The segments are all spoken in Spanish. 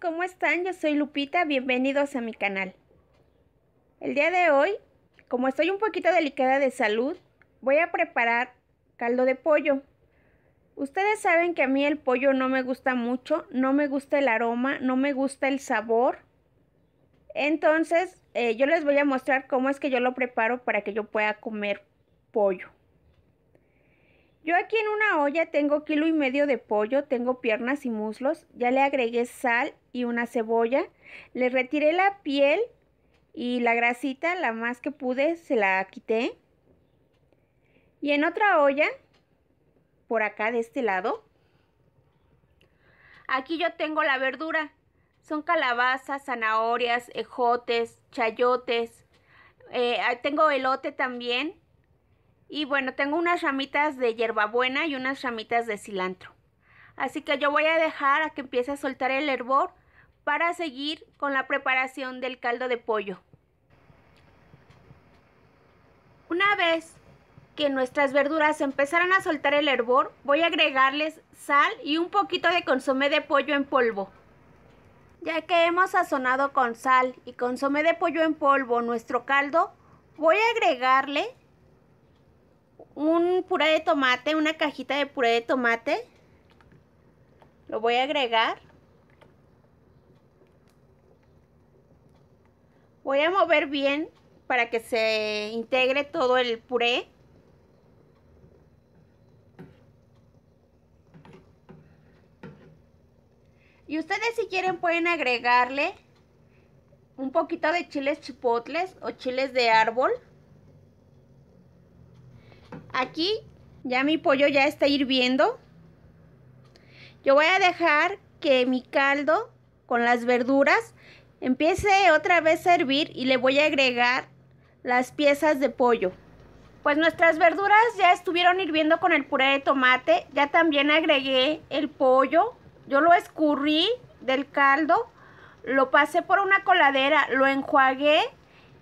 ¿cómo están? Yo soy Lupita, bienvenidos a mi canal. El día de hoy, como estoy un poquito delicada de salud, voy a preparar caldo de pollo. Ustedes saben que a mí el pollo no me gusta mucho, no me gusta el aroma, no me gusta el sabor. Entonces, eh, yo les voy a mostrar cómo es que yo lo preparo para que yo pueda comer pollo. Yo aquí en una olla tengo kilo y medio de pollo, tengo piernas y muslos, ya le agregué sal y una cebolla, le retiré la piel y la grasita, la más que pude, se la quité. Y en otra olla, por acá de este lado, aquí yo tengo la verdura. Son calabazas, zanahorias, ejotes, chayotes. Eh, tengo elote también y bueno, tengo unas ramitas de hierbabuena y unas ramitas de cilantro. Así que yo voy a dejar a que empiece a soltar el hervor para seguir con la preparación del caldo de pollo. Una vez que nuestras verduras empezaron a soltar el hervor, voy a agregarles sal y un poquito de consomé de pollo en polvo. Ya que hemos sazonado con sal y consomé de pollo en polvo nuestro caldo, voy a agregarle un puré de tomate, una cajita de puré de tomate. Lo voy a agregar. Voy a mover bien para que se integre todo el puré. Y ustedes si quieren pueden agregarle un poquito de chiles chipotles o chiles de árbol. Aquí ya mi pollo ya está hirviendo. Yo voy a dejar que mi caldo con las verduras empiece otra vez a hervir y le voy a agregar las piezas de pollo. Pues nuestras verduras ya estuvieron hirviendo con el puré de tomate. Ya también agregué el pollo. Yo lo escurrí del caldo, lo pasé por una coladera, lo enjuagué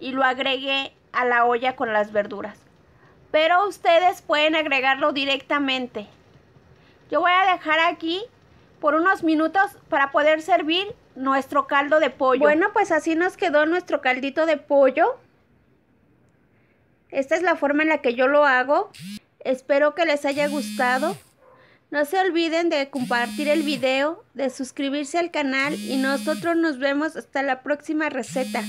y lo agregué a la olla con las verduras pero ustedes pueden agregarlo directamente. Yo voy a dejar aquí por unos minutos para poder servir nuestro caldo de pollo. Bueno, pues así nos quedó nuestro caldito de pollo. Esta es la forma en la que yo lo hago. Espero que les haya gustado. No se olviden de compartir el video, de suscribirse al canal y nosotros nos vemos hasta la próxima receta.